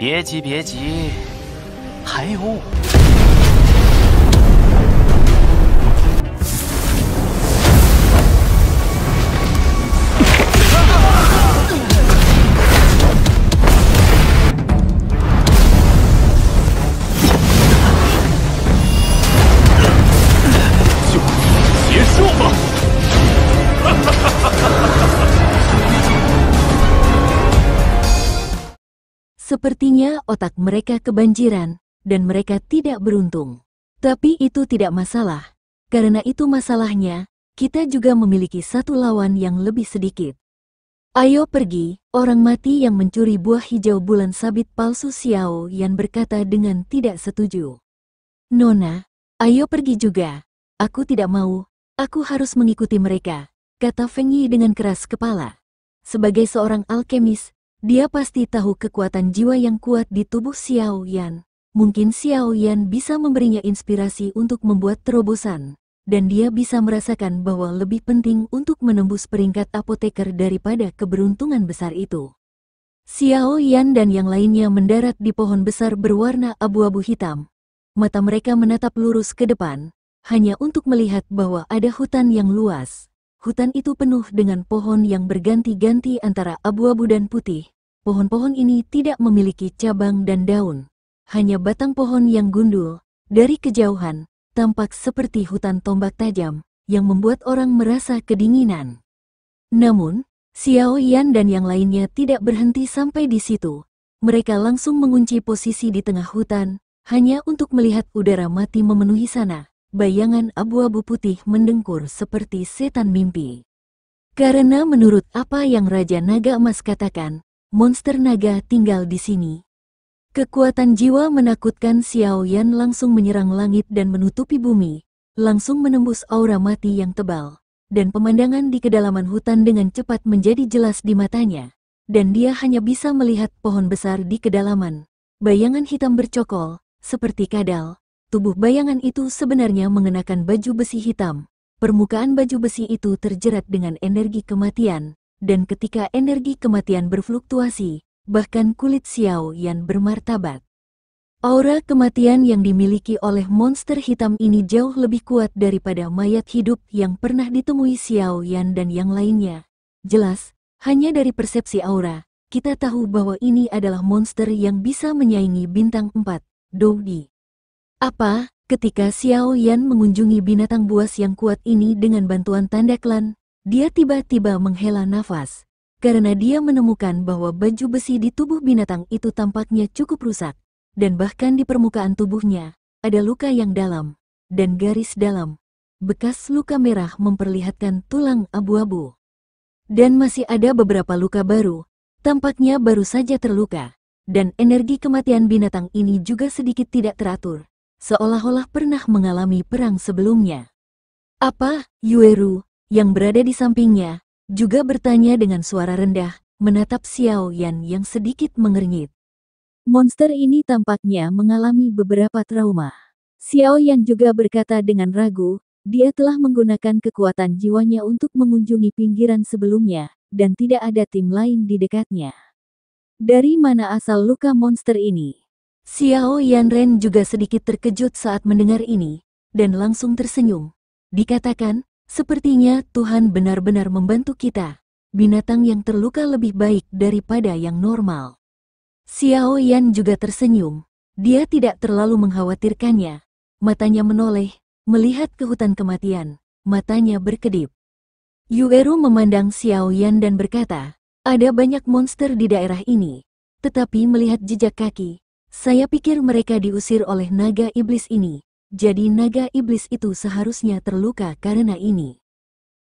别急，别急，还有我。Sepertinya otak mereka kebanjiran, dan mereka tidak beruntung. Tapi itu tidak masalah. Karena itu masalahnya, kita juga memiliki satu lawan yang lebih sedikit. Ayo pergi, orang mati yang mencuri buah hijau bulan sabit palsu Xiao yang berkata dengan tidak setuju. Nona, ayo pergi juga. Aku tidak mau, aku harus mengikuti mereka, kata Feng Yi dengan keras kepala. Sebagai seorang alkemis, dia pasti tahu kekuatan jiwa yang kuat di tubuh Xiao Yan. Mungkin Xiao Yan bisa memberinya inspirasi untuk membuat terobosan, dan dia bisa merasakan bahwa lebih penting untuk menembus peringkat apoteker daripada keberuntungan besar itu. Xiao Yan dan yang lainnya mendarat di pohon besar berwarna abu-abu hitam. Mata mereka menatap lurus ke depan, hanya untuk melihat bahwa ada hutan yang luas hutan itu penuh dengan pohon yang berganti-ganti antara abu-abu dan putih. Pohon-pohon ini tidak memiliki cabang dan daun. Hanya batang pohon yang gundul, dari kejauhan, tampak seperti hutan tombak tajam, yang membuat orang merasa kedinginan. Namun, Xiao Yan dan yang lainnya tidak berhenti sampai di situ. Mereka langsung mengunci posisi di tengah hutan, hanya untuk melihat udara mati memenuhi sana bayangan abu-abu putih mendengkur seperti setan mimpi. Karena menurut apa yang Raja Naga Emas katakan, monster naga tinggal di sini. Kekuatan jiwa menakutkan Xiao Yan langsung menyerang langit dan menutupi bumi, langsung menembus aura mati yang tebal, dan pemandangan di kedalaman hutan dengan cepat menjadi jelas di matanya, dan dia hanya bisa melihat pohon besar di kedalaman. Bayangan hitam bercokol, seperti kadal, tubuh bayangan itu sebenarnya mengenakan baju besi hitam. Permukaan baju besi itu terjerat dengan energi kematian, dan ketika energi kematian berfluktuasi, bahkan kulit Xiao Yan bermartabat. Aura kematian yang dimiliki oleh monster hitam ini jauh lebih kuat daripada mayat hidup yang pernah ditemui Xiao Yan dan yang lainnya. Jelas, hanya dari persepsi aura, kita tahu bahwa ini adalah monster yang bisa menyaingi bintang 4, Di. Apa, ketika Xiao Yan mengunjungi binatang buas yang kuat ini dengan bantuan tanda klan, dia tiba-tiba menghela nafas, karena dia menemukan bahwa baju besi di tubuh binatang itu tampaknya cukup rusak, dan bahkan di permukaan tubuhnya, ada luka yang dalam, dan garis dalam. Bekas luka merah memperlihatkan tulang abu-abu. Dan masih ada beberapa luka baru, tampaknya baru saja terluka, dan energi kematian binatang ini juga sedikit tidak teratur seolah-olah pernah mengalami perang sebelumnya. Apa, Yueru, yang berada di sampingnya, juga bertanya dengan suara rendah, menatap Xiao Yan yang sedikit mengernyit. Monster ini tampaknya mengalami beberapa trauma. Xiao Yan juga berkata dengan ragu, dia telah menggunakan kekuatan jiwanya untuk mengunjungi pinggiran sebelumnya, dan tidak ada tim lain di dekatnya. Dari mana asal luka monster ini? Xiao Yanren juga sedikit terkejut saat mendengar ini, dan langsung tersenyum. Dikatakan, sepertinya Tuhan benar-benar membantu kita. Binatang yang terluka lebih baik daripada yang normal. Xiao Yan juga tersenyum. Dia tidak terlalu mengkhawatirkannya. Matanya menoleh, melihat ke hutan kematian. Matanya berkedip. Yueru memandang Xiao Yan dan berkata, ada banyak monster di daerah ini. Tetapi melihat jejak kaki, saya pikir mereka diusir oleh naga iblis ini, jadi naga iblis itu seharusnya terluka karena ini.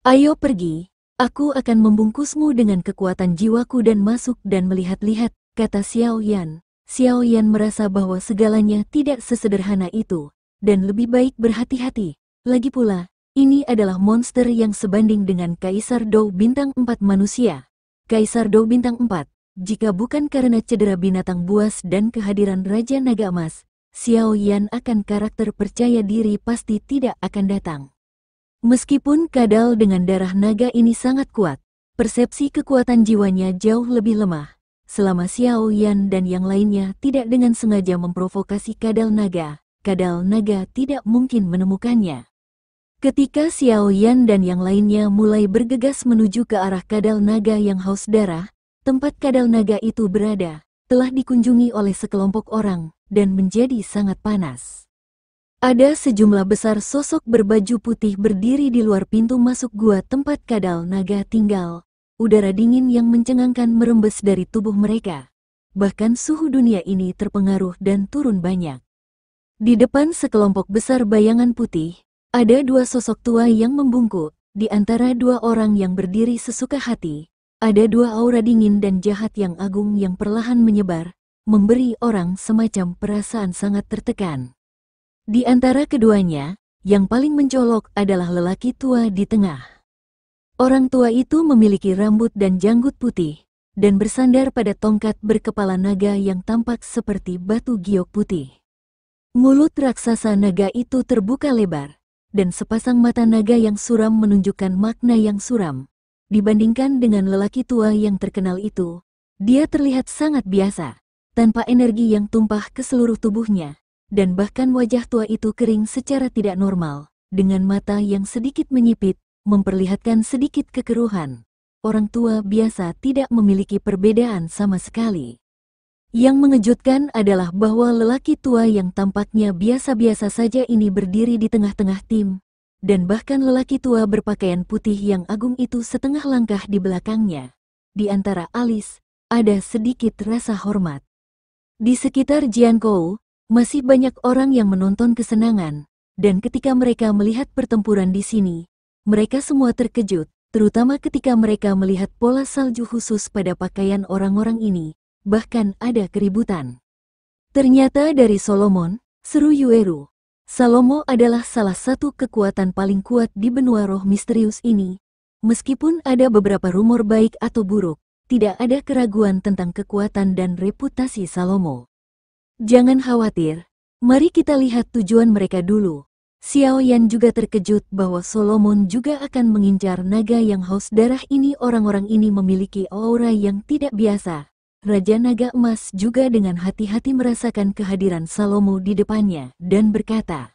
Ayo pergi, aku akan membungkusmu dengan kekuatan jiwaku dan masuk dan melihat-lihat, kata Xiao Yan. Xiao Yan merasa bahwa segalanya tidak sesederhana itu, dan lebih baik berhati-hati. Lagi pula, ini adalah monster yang sebanding dengan Kaisar Dou Bintang Empat manusia. Kaisar Dou Bintang Empat. Jika bukan karena cedera binatang buas dan kehadiran Raja Naga Emas, Xiao Yan akan karakter percaya diri pasti tidak akan datang. Meskipun kadal dengan darah naga ini sangat kuat, persepsi kekuatan jiwanya jauh lebih lemah. Selama Xiao Yan dan yang lainnya tidak dengan sengaja memprovokasi kadal naga, kadal naga tidak mungkin menemukannya. Ketika Xiao Yan dan yang lainnya mulai bergegas menuju ke arah kadal naga yang haus darah, tempat kadal naga itu berada, telah dikunjungi oleh sekelompok orang dan menjadi sangat panas. Ada sejumlah besar sosok berbaju putih berdiri di luar pintu masuk gua tempat kadal naga tinggal. Udara dingin yang mencengangkan merembes dari tubuh mereka. Bahkan suhu dunia ini terpengaruh dan turun banyak. Di depan sekelompok besar bayangan putih, ada dua sosok tua yang membungkuk, di antara dua orang yang berdiri sesuka hati, ada dua aura dingin dan jahat yang agung yang perlahan menyebar, memberi orang semacam perasaan sangat tertekan. Di antara keduanya, yang paling mencolok adalah lelaki tua di tengah. Orang tua itu memiliki rambut dan janggut putih, dan bersandar pada tongkat berkepala naga yang tampak seperti batu giok putih. Mulut raksasa naga itu terbuka lebar, dan sepasang mata naga yang suram menunjukkan makna yang suram, Dibandingkan dengan lelaki tua yang terkenal itu, dia terlihat sangat biasa, tanpa energi yang tumpah ke seluruh tubuhnya, dan bahkan wajah tua itu kering secara tidak normal, dengan mata yang sedikit menyipit, memperlihatkan sedikit kekeruhan. Orang tua biasa tidak memiliki perbedaan sama sekali. Yang mengejutkan adalah bahwa lelaki tua yang tampaknya biasa-biasa saja ini berdiri di tengah-tengah tim, dan bahkan lelaki tua berpakaian putih yang agung itu setengah langkah di belakangnya. Di antara alis, ada sedikit rasa hormat. Di sekitar Jiankou, masih banyak orang yang menonton kesenangan, dan ketika mereka melihat pertempuran di sini, mereka semua terkejut, terutama ketika mereka melihat pola salju khusus pada pakaian orang-orang ini, bahkan ada keributan. Ternyata dari Solomon, seru Yueru, Salomo adalah salah satu kekuatan paling kuat di benua roh misterius ini. Meskipun ada beberapa rumor baik atau buruk, tidak ada keraguan tentang kekuatan dan reputasi Salomo. Jangan khawatir, mari kita lihat tujuan mereka dulu. Xiao Yan juga terkejut bahwa Solomon juga akan mengincar naga yang haus darah ini. Orang-orang ini memiliki aura yang tidak biasa, Raja Naga Emas juga dengan hati-hati merasakan kehadiran Salomo di depannya dan berkata,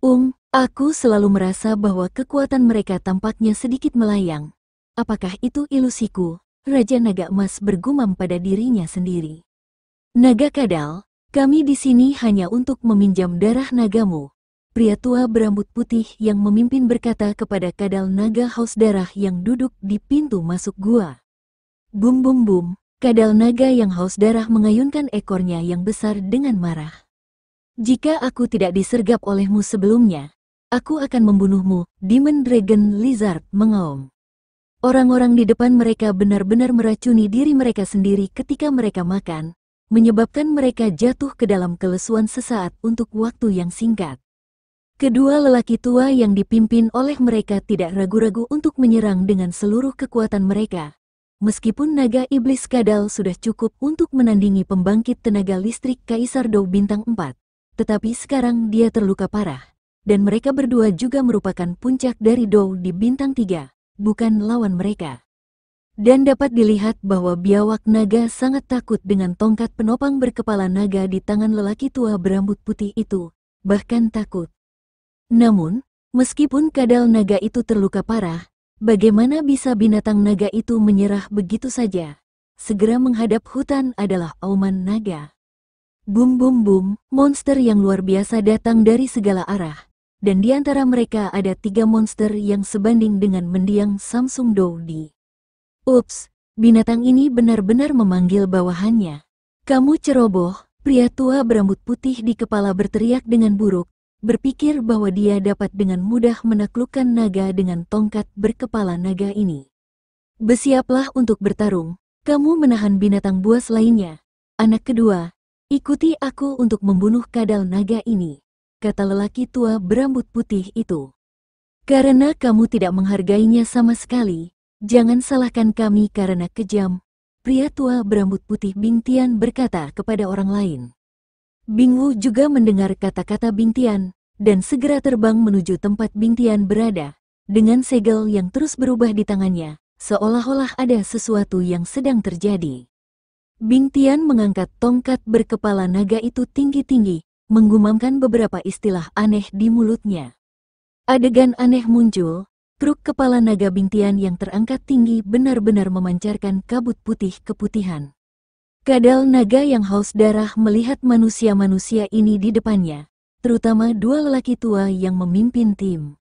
Um, aku selalu merasa bahwa kekuatan mereka tampaknya sedikit melayang. Apakah itu ilusiku? Raja Naga Emas bergumam pada dirinya sendiri. Naga Kadal, kami di sini hanya untuk meminjam darah nagamu. Pria tua berambut putih yang memimpin berkata kepada Kadal Naga Haus Darah yang duduk di pintu masuk gua. Bum bum bum, Kadal naga yang haus darah mengayunkan ekornya yang besar dengan marah. Jika aku tidak disergap olehmu sebelumnya, aku akan membunuhmu, Demon Dragon Lizard mengaum. Orang-orang di depan mereka benar-benar meracuni diri mereka sendiri ketika mereka makan, menyebabkan mereka jatuh ke dalam kelesuan sesaat untuk waktu yang singkat. Kedua lelaki tua yang dipimpin oleh mereka tidak ragu-ragu untuk menyerang dengan seluruh kekuatan mereka, meskipun naga iblis kadal sudah cukup untuk menandingi pembangkit tenaga listrik Kaisar Dou Bintang 4. Tetapi sekarang dia terluka parah, dan mereka berdua juga merupakan puncak dari Dou di Bintang 3, bukan lawan mereka. Dan dapat dilihat bahwa biawak naga sangat takut dengan tongkat penopang berkepala naga di tangan lelaki tua berambut putih itu, bahkan takut. Namun, meskipun kadal naga itu terluka parah, Bagaimana bisa binatang naga itu menyerah begitu saja? Segera menghadap hutan adalah auman naga. Bum bum bum, monster yang luar biasa datang dari segala arah. Dan di antara mereka ada tiga monster yang sebanding dengan mendiang Samsung Dodi. Ups, binatang ini benar-benar memanggil bawahannya. Kamu ceroboh, pria tua berambut putih di kepala berteriak dengan buruk, berpikir bahwa dia dapat dengan mudah menaklukkan naga dengan tongkat berkepala naga ini. Bersiaplah untuk bertarung, kamu menahan binatang buas lainnya. Anak kedua, ikuti aku untuk membunuh kadal naga ini, kata lelaki tua berambut putih itu. Karena kamu tidak menghargainya sama sekali, jangan salahkan kami karena kejam. Pria tua berambut putih bintian berkata kepada orang lain. Bingwu juga mendengar kata-kata Bintian dan segera terbang menuju tempat Bintian berada, dengan segel yang terus berubah di tangannya, seolah-olah ada sesuatu yang sedang terjadi. Bintian mengangkat tongkat berkepala naga itu tinggi-tinggi, menggumamkan beberapa istilah aneh di mulutnya. Adegan aneh muncul, truk kepala naga Bintian yang terangkat tinggi benar-benar memancarkan kabut putih keputihan. Kadal naga yang haus darah melihat manusia-manusia ini di depannya, terutama dua lelaki tua yang memimpin tim.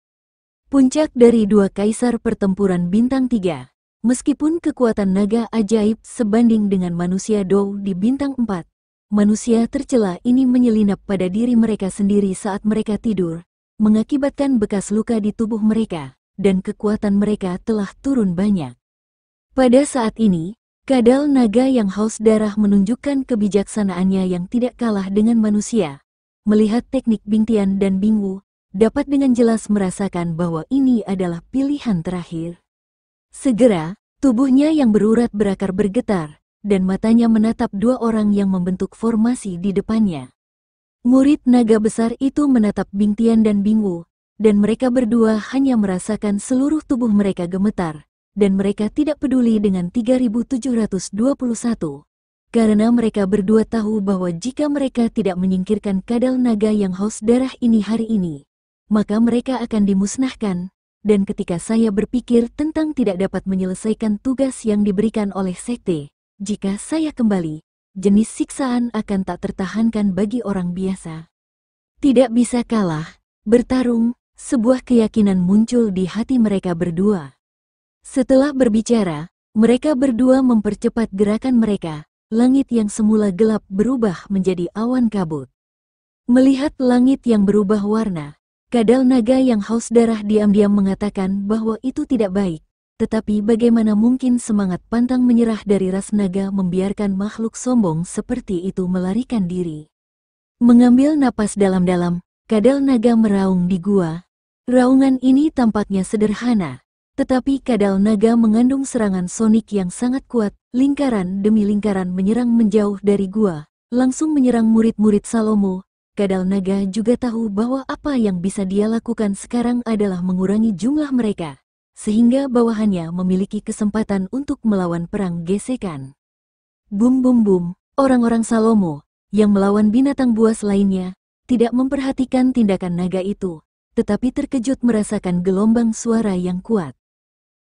Puncak dari dua kaisar pertempuran bintang tiga. Meskipun kekuatan naga ajaib sebanding dengan manusia Dou di bintang empat, manusia tercela ini menyelinap pada diri mereka sendiri saat mereka tidur, mengakibatkan bekas luka di tubuh mereka, dan kekuatan mereka telah turun banyak. Pada saat ini, Kadal naga yang haus darah menunjukkan kebijaksanaannya yang tidak kalah dengan manusia. Melihat teknik Bingtian dan Bingwu, dapat dengan jelas merasakan bahwa ini adalah pilihan terakhir. Segera, tubuhnya yang berurat berakar bergetar, dan matanya menatap dua orang yang membentuk formasi di depannya. Murid naga besar itu menatap Bingtian dan Bingwu, dan mereka berdua hanya merasakan seluruh tubuh mereka gemetar, dan mereka tidak peduli dengan 3721. Karena mereka berdua tahu bahwa jika mereka tidak menyingkirkan kadal naga yang haus darah ini hari ini, maka mereka akan dimusnahkan. Dan ketika saya berpikir tentang tidak dapat menyelesaikan tugas yang diberikan oleh sekte, jika saya kembali, jenis siksaan akan tak tertahankan bagi orang biasa. Tidak bisa kalah, bertarung, sebuah keyakinan muncul di hati mereka berdua. Setelah berbicara, mereka berdua mempercepat gerakan mereka. Langit yang semula gelap berubah menjadi awan kabut. Melihat langit yang berubah warna, Kadal naga yang haus darah diam-diam mengatakan bahwa itu tidak baik. Tetapi bagaimana mungkin semangat pantang menyerah dari ras naga membiarkan makhluk sombong seperti itu melarikan diri. Mengambil napas dalam-dalam, kadal naga meraung di gua. Raungan ini tampaknya sederhana, tetapi Kadal Naga mengandung serangan sonik yang sangat kuat, lingkaran demi lingkaran menyerang menjauh dari gua, langsung menyerang murid-murid Salomo. Kadal Naga juga tahu bahwa apa yang bisa dia lakukan sekarang adalah mengurangi jumlah mereka, sehingga bawahannya memiliki kesempatan untuk melawan perang gesekan. Bum bum bum, orang-orang Salomo, yang melawan binatang buas lainnya, tidak memperhatikan tindakan naga itu, tetapi terkejut merasakan gelombang suara yang kuat.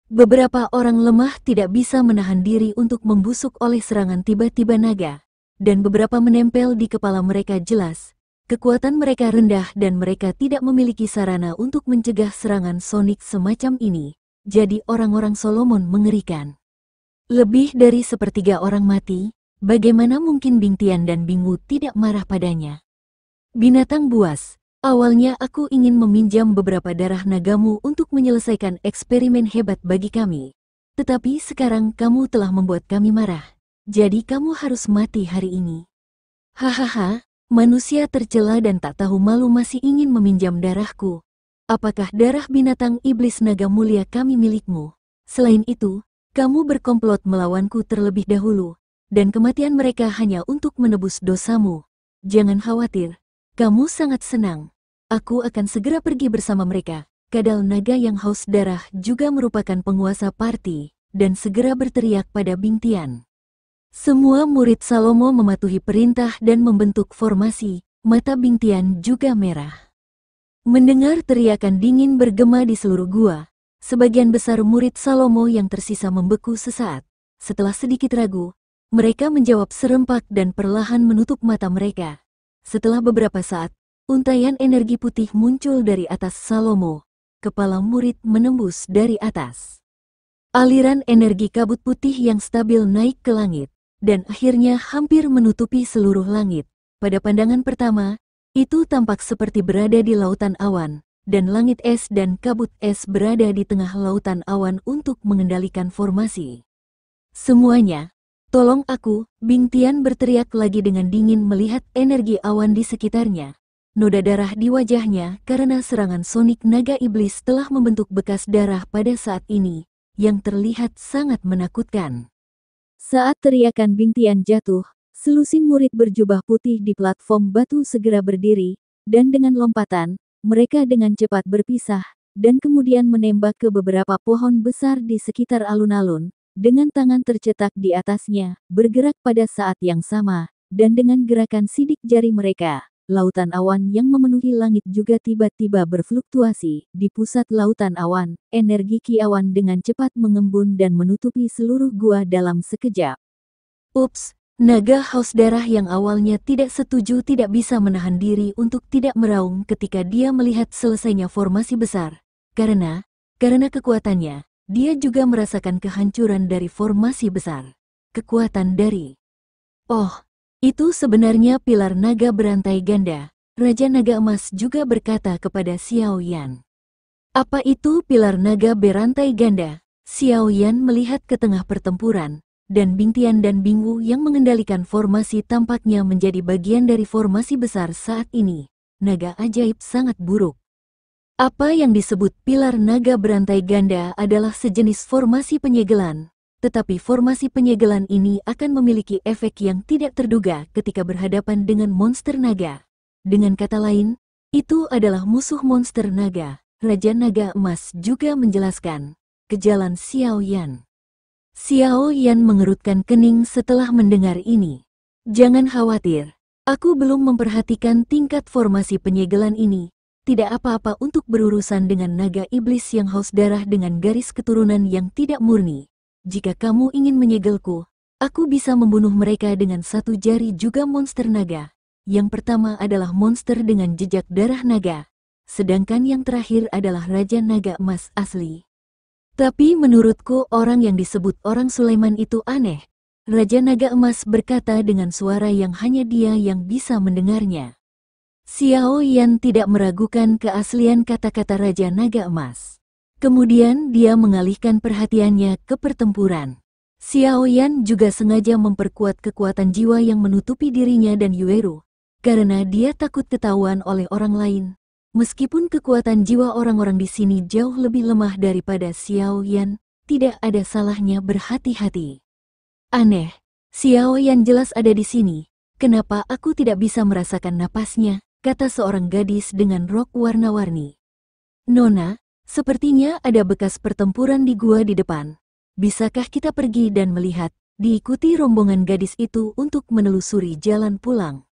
Beberapa orang lemah tidak bisa menahan diri untuk membusuk oleh serangan tiba-tiba naga, dan beberapa menempel di kepala mereka jelas. Kekuatan mereka rendah dan mereka tidak memiliki sarana untuk mencegah serangan sonik semacam ini, jadi orang-orang Solomon mengerikan. Lebih dari sepertiga orang mati, bagaimana mungkin Bingtian dan Bingu tidak marah padanya? Binatang buas, Awalnya aku ingin meminjam beberapa darah nagamu untuk menyelesaikan eksperimen hebat bagi kami. Tetapi sekarang kamu telah membuat kami marah. Jadi kamu harus mati hari ini. Hahaha, manusia tercela dan tak tahu malu masih ingin meminjam darahku. Apakah darah binatang iblis naga mulia kami milikmu? Selain itu, kamu berkomplot melawanku terlebih dahulu, dan kematian mereka hanya untuk menebus dosamu. Jangan khawatir, kamu sangat senang. Aku akan segera pergi bersama mereka. Kadal naga yang haus darah juga merupakan penguasa parti, dan segera berteriak pada Bingtian. Semua murid Salomo mematuhi perintah dan membentuk formasi, mata Bingtian juga merah. Mendengar teriakan dingin bergema di seluruh gua, sebagian besar murid Salomo yang tersisa membeku sesaat. Setelah sedikit ragu, mereka menjawab serempak dan perlahan menutup mata mereka. Setelah beberapa saat, untaian energi putih muncul dari atas Salomo. Kepala murid menembus dari atas. Aliran energi kabut putih yang stabil naik ke langit, dan akhirnya hampir menutupi seluruh langit. Pada pandangan pertama, itu tampak seperti berada di lautan awan, dan langit es dan kabut es berada di tengah lautan awan untuk mengendalikan formasi. Semuanya, Tolong aku, Bing Tian berteriak lagi dengan dingin melihat energi awan di sekitarnya. Noda darah di wajahnya karena serangan sonik naga iblis telah membentuk bekas darah pada saat ini, yang terlihat sangat menakutkan. Saat teriakan Bing Tian jatuh, selusin murid berjubah putih di platform batu segera berdiri, dan dengan lompatan, mereka dengan cepat berpisah, dan kemudian menembak ke beberapa pohon besar di sekitar alun-alun, dengan tangan tercetak di atasnya, bergerak pada saat yang sama, dan dengan gerakan sidik jari mereka, lautan awan yang memenuhi langit juga tiba-tiba berfluktuasi. Di pusat lautan awan, energi kiawan dengan cepat mengembun dan menutupi seluruh gua dalam sekejap. Ups, naga haus darah yang awalnya tidak setuju tidak bisa menahan diri untuk tidak meraung ketika dia melihat selesainya formasi besar. Karena, karena kekuatannya, dia juga merasakan kehancuran dari formasi besar, kekuatan dari Oh, itu sebenarnya pilar naga berantai ganda. Raja Naga Emas juga berkata kepada Xiao Yan. Apa itu pilar naga berantai ganda? Xiao Yan melihat ke tengah pertempuran, dan Bingtian dan Bingwu yang mengendalikan formasi tampaknya menjadi bagian dari formasi besar saat ini. Naga ajaib sangat buruk. Apa yang disebut pilar naga berantai ganda adalah sejenis formasi penyegelan, tetapi formasi penyegelan ini akan memiliki efek yang tidak terduga ketika berhadapan dengan monster naga. Dengan kata lain, itu adalah musuh monster naga. Raja Naga Emas juga menjelaskan kejalan Xiao Yan. Xiao Yan mengerutkan kening setelah mendengar ini. Jangan khawatir, aku belum memperhatikan tingkat formasi penyegelan ini, tidak apa-apa untuk berurusan dengan naga iblis yang haus darah dengan garis keturunan yang tidak murni. Jika kamu ingin menyegelku, aku bisa membunuh mereka dengan satu jari juga monster naga. Yang pertama adalah monster dengan jejak darah naga, sedangkan yang terakhir adalah Raja Naga Emas asli. Tapi menurutku orang yang disebut orang Sulaiman itu aneh. Raja Naga Emas berkata dengan suara yang hanya dia yang bisa mendengarnya. Xiao Yan tidak meragukan keaslian kata-kata Raja Naga Emas. Kemudian dia mengalihkan perhatiannya ke pertempuran. Xiao Yan juga sengaja memperkuat kekuatan jiwa yang menutupi dirinya dan Yueru, karena dia takut ketahuan oleh orang lain. Meskipun kekuatan jiwa orang-orang di sini jauh lebih lemah daripada Xiao Yan, tidak ada salahnya berhati-hati. Aneh, Xiao Yan jelas ada di sini. Kenapa aku tidak bisa merasakan napasnya? kata seorang gadis dengan rok warna-warni. Nona, sepertinya ada bekas pertempuran di gua di depan. Bisakah kita pergi dan melihat? Diikuti rombongan gadis itu untuk menelusuri jalan pulang.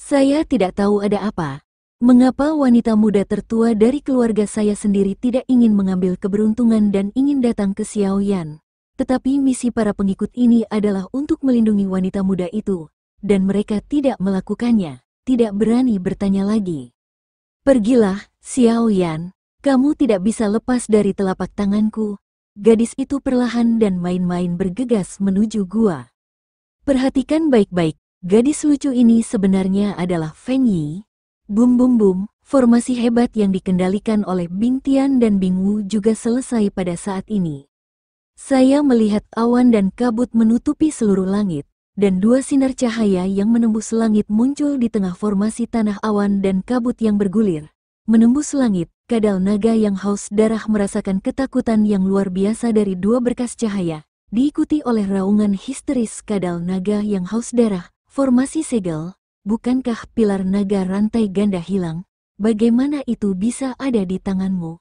Saya tidak tahu ada apa. Mengapa wanita muda tertua dari keluarga saya sendiri tidak ingin mengambil keberuntungan dan ingin datang ke Xiaoyan? Tetapi misi para pengikut ini adalah untuk melindungi wanita muda itu, dan mereka tidak melakukannya tidak berani bertanya lagi. Pergilah, Xiao Yan, kamu tidak bisa lepas dari telapak tanganku. Gadis itu perlahan dan main-main bergegas menuju gua. Perhatikan baik-baik, gadis lucu ini sebenarnya adalah Feng Yi. Bum bum bum, formasi hebat yang dikendalikan oleh Bing Tian dan Bing Wu juga selesai pada saat ini. Saya melihat awan dan kabut menutupi seluruh langit dan dua sinar cahaya yang menembus langit muncul di tengah formasi tanah awan dan kabut yang bergulir. Menembus langit, kadal naga yang haus darah merasakan ketakutan yang luar biasa dari dua berkas cahaya, diikuti oleh raungan histeris kadal naga yang haus darah, formasi segel, bukankah pilar naga rantai ganda hilang? Bagaimana itu bisa ada di tanganmu?